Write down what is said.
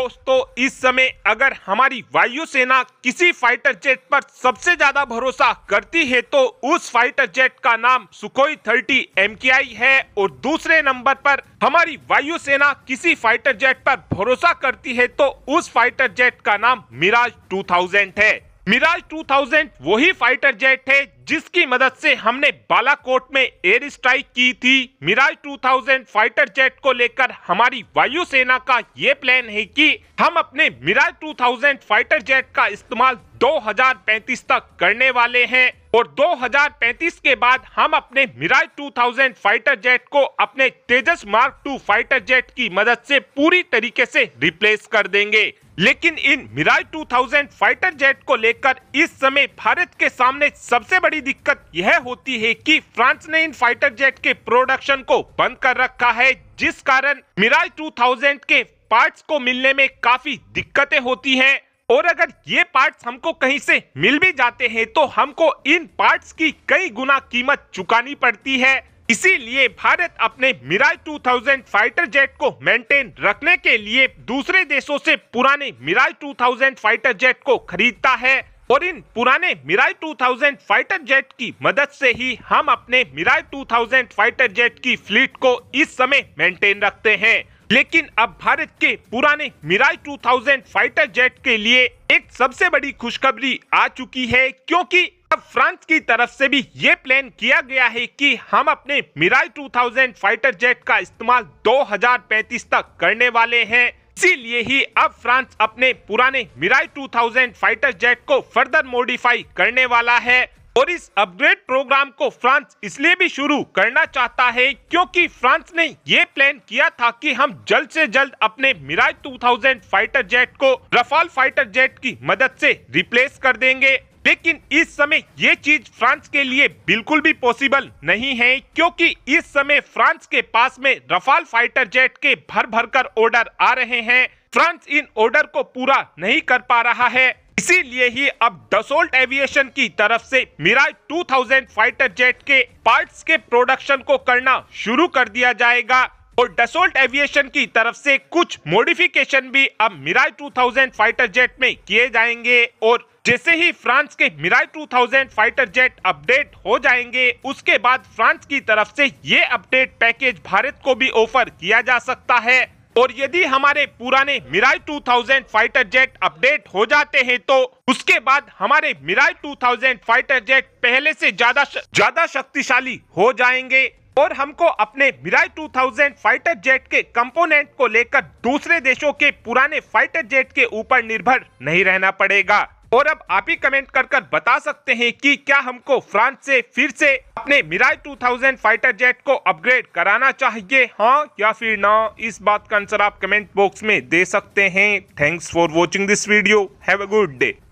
दोस्तों इस समय अगर हमारी वायुसेना किसी फाइटर जेट पर सबसे ज्यादा भरोसा करती है तो उस फाइटर जेट का नाम सुखोई थर्टी एम है और दूसरे नंबर पर हमारी वायुसेना किसी फाइटर जेट पर भरोसा करती है तो उस फाइटर जेट का नाम मिराज 2000 है मिराज 2000 वही फाइटर जेट है जिसकी मदद से हमने बालाकोट में एयर स्ट्राइक की थी मिराज 2000 फाइटर जेट को लेकर हमारी वायुसेना का ये प्लान है कि हम अपने मिराज 2000 फाइटर जेट का इस्तेमाल 2035 तक करने वाले हैं और 2035 के बाद हम अपने मिराज 2000 फाइटर जेट को अपने Tejas mark two fighter jet की मदद से पूरी तरीके से रिप्लेस कर देंगे लेकिन इन मिराज 2000 फाइटर जेट को लेकर इस समय भारत के सामने सबसे बड़ी दिक्कत यह होती है कि फ्रांस ने इन फाइटर जेट के प्रोडक्शन को बंद कर रखा है जिस कारण मिराज 2000 के पार्ट्स को मिलने में काफी दिक्कतें होती हैं और अगर ये पार्ट्स हमको कहीं से मिल भी जाते हैं तो हमको इन पार्ट्स की कई गुना कीमत चुकानी पड़ती है इसीलिए भारत अपने मिराज 2000 फाइटर जेट को मेंटेन रखने के लिए दूसरे देशों से पुराने मिराज 2000 फाइटर जेट को खरीदता है और इन पुराने मिराज 2000 फाइटर जेट की मदद से ही हम अपने मिराज 2000 फाइटर जेट की फ्लीट को इस समय मेंटेन रखते हैं लेकिन अब भारत के पुराने मिराज 2000 फाइटर जेट के लिए एक सबसे बड़ी खुशखबरी आ चुकी है क्योंकि फ्रांस की तरफ से भी ये प्लान किया गया है कि हम अपने मिराई 2000 फाइटर जेट का इस्तेमाल 2035 तक करने वाले हैं इसीलिए ही अब फ्रांस अपने पुराने मिराई 2000 फाइटर जेट को फर्दर मॉडिफाई करने वाला है और इस अपग्रेड प्रोग्राम को फ्रांस इसलिए भी शुरू करना चाहता है क्योंकि फ्रांस ने ये प्लान किया था कि हम जल्द से जल्द अपने मिराज 2000 फाइटर जेट को रफाल फाइटर जेट की मदद से रिप्लेस कर देंगे लेकिन इस समय ये चीज फ्रांस के लिए बिल्कुल भी पॉसिबल नहीं है क्योंकि इस समय फ्रांस के पास में रफाल फाइटर जेट के भर भर कर ऑर्डर आ रहे हैं फ्रांस इन ऑर्डर को पूरा नहीं कर पा रहा है इसीलिए ही अब डसोल्ट एविएशन की तरफ से मिराज 2000 फाइटर जेट के पार्ट्स के प्रोडक्शन को करना शुरू कर दिया जाएगा और डसोल्ट एविएशन की तरफ से कुछ मॉडिफिकेशन भी अब मिराई 2000 फाइटर जेट में किए जाएंगे और जैसे ही फ्रांस के मिराई 2000 फाइटर जेट अपडेट हो जाएंगे उसके बाद फ्रांस की तरफ से ये अपडेट पैकेज भारत को भी ऑफर किया जा सकता है और यदि हमारे पुराने मिराई 2000 फाइटर जेट अपडेट हो जाते हैं तो उसके बाद हमारे मिराई 2000 फाइटर जेट पहले से ज्यादा ज्यादा शक्तिशाली हो जाएंगे और हमको अपने मिराई 2000 फाइटर जेट के कंपोनेंट को लेकर दूसरे देशों के पुराने फाइटर जेट के ऊपर निर्भर नहीं रहना पड़ेगा और अब आप ही कमेंट कर कर बता सकते हैं कि क्या हमको फ्रांस से फिर से अपने मिराई 2000 फाइटर जेट को अपग्रेड कराना चाहिए हाँ या फिर ना इस बात का आंसर आप कमेंट बॉक्स में दे सकते हैं thanks for watching this video have a good day